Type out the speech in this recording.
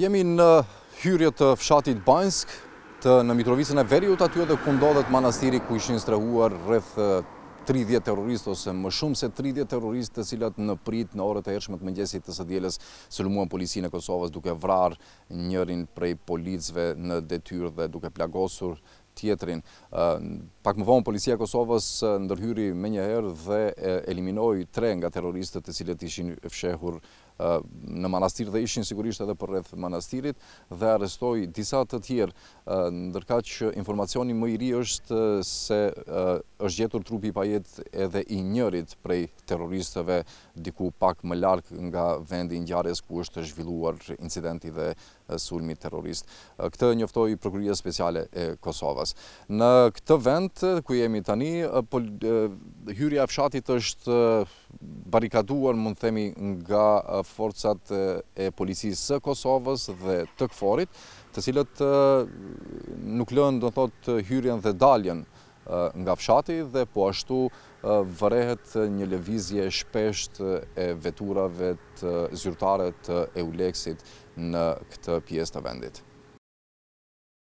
Jemi në hyrje të fshatit Bansk, të në Mitrovicën e Veriut aty edhe ku ndodhet manastiri ku ishin strehuar rreth 30 terrorist ose më shumë se 30 terrorist të cilat në prit në orët e hershme të mëngjesit të së dielës sulmuan policinë e Kosovës duke vrarë njërin prej policëve në detyrë dhe duke plagosur tjetrin. Pak më vonë policia e Kosovës ndërhyri menjëherë dhe eliminoi 3 nga terroristët të cilët ishin fshehur në manastir dhe ishin sigurisht edhe për rreth manastirit dhe arrestoi disa të tjerë, ndërka që informacioni më i ri është se është gjetur trupi pa jetë edhe i njërit prej terroristëve diku pak më lark nga vendi i ngjarjes ku është zhvilluar incidenti dhe sulmi terrorist. Këtë njoftoi Prokuria Speciale e Kosovës. Në këtë vend ku jemi tani, hyrja fshatit është barikaduar, mund themi, nga forcat e policisë së Kosovës dhe të këforit, të cilët nuk lënë, do në hyrjen dhe daljen nga fshati dhe po ashtu vërehet një levizje shpesht e veturave të zyrtare të Euleksit në këtë pjesë të vendit.